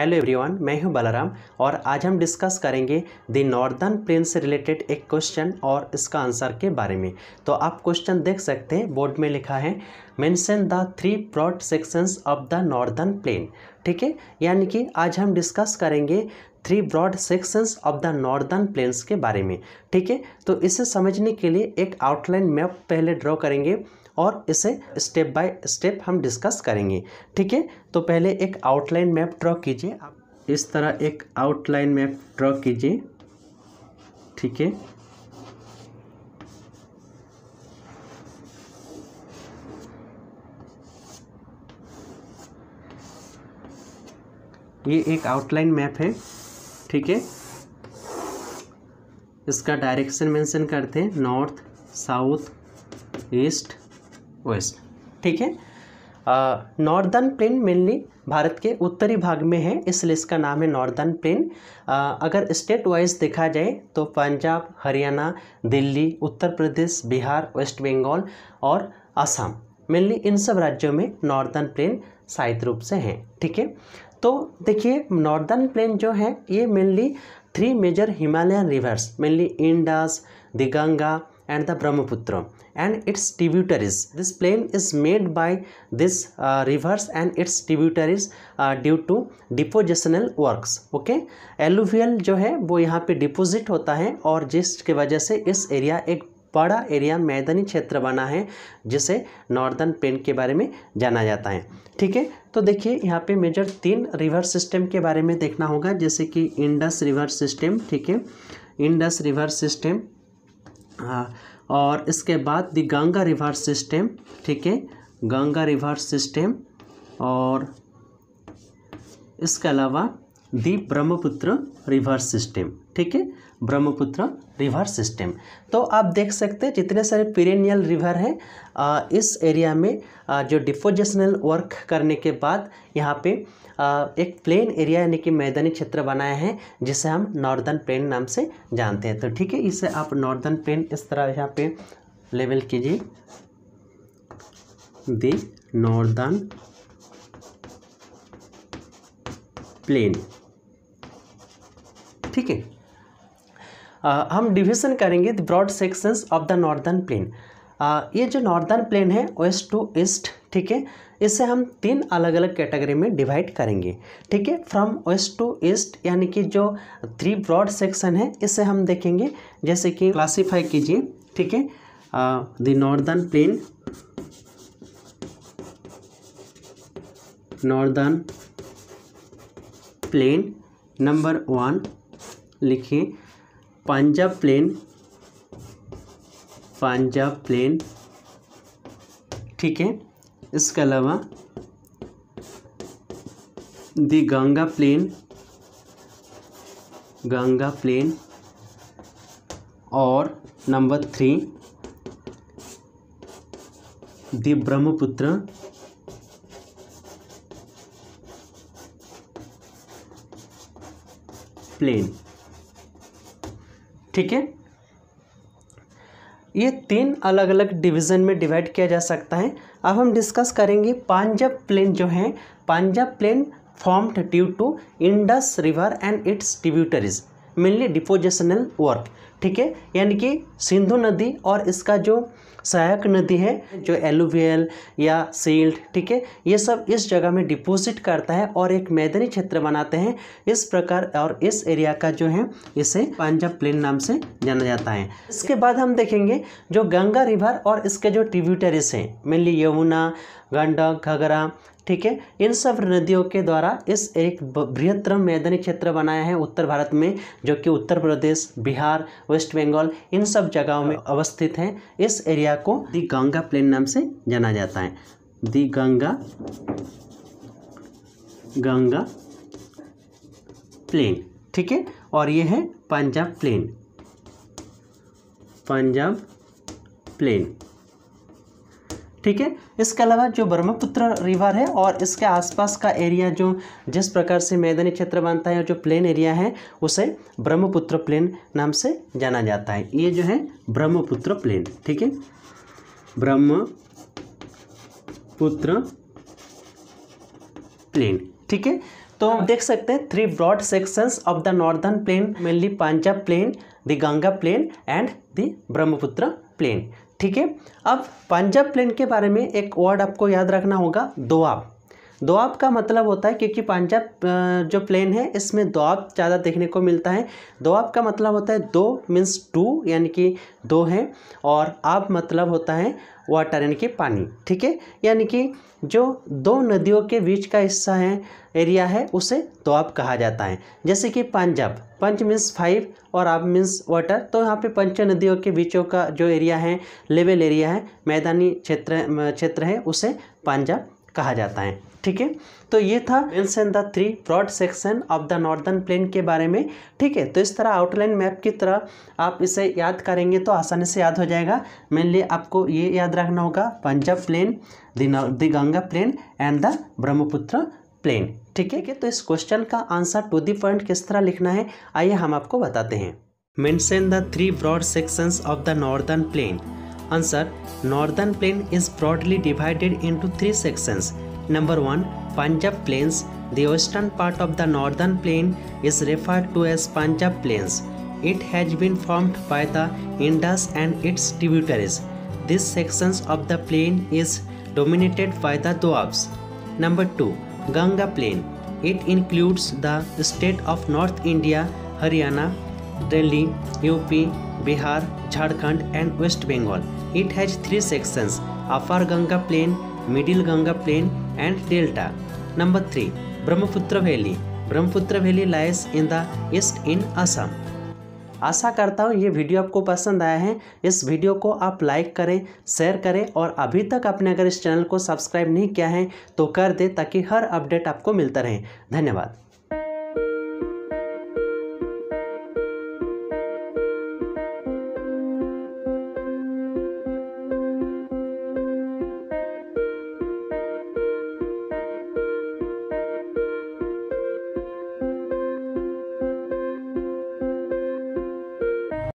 Hello everyone मैं हूं बलाराम और आज हम डिस्कस करेंगे द नॉर्दर्न प्लेन से रिलेटेड एक क्वेश्चन और इसका आंसर के बारे में तो आप क्वेश्चन देख सकते हैं बोर्ड में लिखा है mention the three broad sections of the northern plain ठीक है यानी कि आज हम डिस्कस करेंगे three broad sections of the northern plains के बारे में ठीक है तो इसे समझने के लिए एक आउटलाइन मैप पहले ड्रॉ करेंगे और इसे स्टेप बाय स्टेप हम डिस्कस करेंगे ठीक है तो पहले एक आउटलाइन मैप ड्रॉ कीजिए आप इस तरह एक आउटलाइन मैप ड्रॉ कीजिए ठीक है ये एक आउटलाइन मैप है ठीक है इसका डायरेक्शन मेंशन करते हैं नॉर्थ साउथ ईस्ट वेस्ट ठीक है नॉर्दर्न प्लेन मेनली भारत के उत्तरी भाग में है इसलिए इसका नाम है नॉर्दर्न प्लेन अगर स्टेट वाइज देखा जाए तो पंजाब हरियाणा दिल्ली उत्तर प्रदेश बिहार वेस्ट बंगाल और असम मेनली इन सब राज्यों में नॉर्दर्न प्लेन सहायत रूप से हैं ठीक है तो देखिए नॉर्दर्न प्लेन जो है ये mainly three major Himalayan rivers mainly Indus the Ganga and the Brahmaputra and its tributaries this plain is made by this rivers and its tributaries due to depositional works okay alluvial जो है वो यहाँ पे deposit होता है और जिसके वजह से इस एरिया एक बड़ा एरिया मैदानी क्षेत्र बना है जिसे नॉर्दर्न पेन के बारे में जाना जाता है ठीक है तो देखिए यहाँ पे मेजर तीन रिवर सिस्टम के बारे में देखना होगा जैसे कि इंडस रिवर सिस्टम ठीक है इंडस रिवर सिस्टम हाँ, और इसके बाद द गंगा रिवर सिस्टम ठीक है गंगा रिवर सिस्टम और इसके अलावा दी ब्रह्मपुत्र रिवर सिस्टम ठीक है ब्रह्मपुत्र रिवर सिस्टम तो आप देख सकते हैं जितने सारे पिरेनियल रिवर हैं इस एरिया में जो डिपोजेशनल वर्क करने के बाद यहाँ पे एक प्लेन एरिया यानी कि मैदानी क्षेत्र बनाया है जिसे हम नॉर्दर्न प्लेन नाम से जानते हैं तो ठीक है इसे आप नॉर्दर्न प्लेन इस तरह यहाँ पे लेवल कीजिए दी नॉर्दर्न प्लेन ठीक है हम डिवीजन करेंगे the broad sections of the northern plain ये जो नॉर्दर्न प्लेन है वेस्ट टू ईस्ट ठीक है इसे हम तीन अलग अलग कैटेगरी में डिवाइड करेंगे ठीक है फ्रॉम वेस्ट टू ईस्ट यानी कि जो थ्री ब्रॉड सेक्शन है इसे हम देखेंगे जैसे कि क्लासीफाई कीजिए ठीक है the northern plain northern plain number one लिखें पंजाब प्लेन पंजाब प्लेन ठीक है इसके अलावा the Ganga plain Ganga plain और number three the Brahmaputra plain ठीक है ये तीन अलग अलग डिवीज़न में डिवाइड किया जा सकता है अब हम डिस्कस करेंगे पांजाब प्लेन जो है Punjab plain formed due to Indus river and its tributaries mainly depositional work ठीक है यानी कि सिंधु नदी और इसका जो सहायक नदी है जो एलुवियल या सील्ड ठीक है ये सब इस जगह में डिपोजिट करता है और एक मैदानी क्षेत्र बनाते हैं इस प्रकार और इस एरिया का जो है इसे पंजाब प्लेन नाम से जाना जाता है इसके बाद हम देखेंगे जो गंगा रिवर और इसके जो ट्रिब्यूटरीज हैं मेनली यमुना गंडक घगरा ठीक है इन सब नदियों के द्वारा इस एक बृहत्तम मैदानी क्षेत्र बनाया है उत्तर भारत में जो कि उत्तर प्रदेश बिहार वेस्ट बंगाल इन सब जगहों में अवस्थित हैं इस एरिया को दी गंगा प्लेन नाम से जाना जाता है दी गंगा गंगा प्लेन ठीक है और ये है पंजाब प्लेन पंजाब प्लेन ठीक है इसके अलावा जो ब्रह्मपुत्र रिवर है और इसके आसपास का एरिया जो जिस प्रकार से मैदानी क्षेत्र बनता है और जो प्लेन एरिया है उसे ब्रह्मपुत्र प्लेन नाम से जाना जाता है ये जो है ब्रह्मपुत्र प्लेन ठीक है ब्रह्मपुत्र प्लेन ठीक है तो आप देख सकते हैं three broad sections of the northern plain mainly Punjab plain the Ganga plain and the Brahmaputra plain ठीक है अब पंजाब प्लेन के बारे में एक वर्ड आपको याद रखना होगा दोआब दोआब का मतलब होता है क्योंकि पंजाब जो प्लेन है इसमें दोआब ज़्यादा देखने को मिलता है दोआब का मतलब होता है दो मीन्स टू यानी कि दो है और आब मतलब होता है वाटर यानी कि पानी ठीक है यानी कि जो दो नदियों के बीच का हिस्सा है एरिया है उसे दोआब कहा जाता है जैसे कि पंजाब पंच मीन्स फाइव और आब मीन्स वाटर तो यहाँ पे पंच नदियों के बीचों का जो एरिया है लेवल एरिया है मैदानी क्षेत्र क्षेत्र है उसे पंजाब कहा जाता है ठीक है तो ये था mains and the three broad section of the northern plain के बारे में ठीक है तो इस तरह आउटलाइन मैप की तरह आप इसे याद करेंगे तो आसानी से याद हो जाएगा मेनली आपको ये याद रखना होगा Punjab plain the Ganga plain and the Brahmaputra plain ठीक है तो इस क्वेश्चन का आंसर टू दी पॉइंट किस तरह लिखना है आइए हम आपको बताते हैं mention the three broad sections of the northern plain answer northern plain is broadly divided into three sections Number 1. Punjab Plains The western part of the northern plain is referred to as Punjab Plains. It has been formed by the Indus and its tributaries. This section of the plain is dominated by the Doabs. Number 2. Ganga Plain It includes the state of North India, Haryana, Delhi, UP, Bihar, Jharkhand and West Bengal. It has three sections Upper Ganga Plain, Middle Ganga Plain and delta. Number 3. Brahmaputra Valley. Brahmaputra Valley lies in the east in Assam. आशा करता हूँ ये video आपको पसंद आया है इस video को आप लाइक करें शेयर करें और अभी तक आपने अगर इस चैनल को सब्सक्राइब नहीं किया है तो कर दें ताकि हर अपडेट आपको मिलता रहे धन्यवाद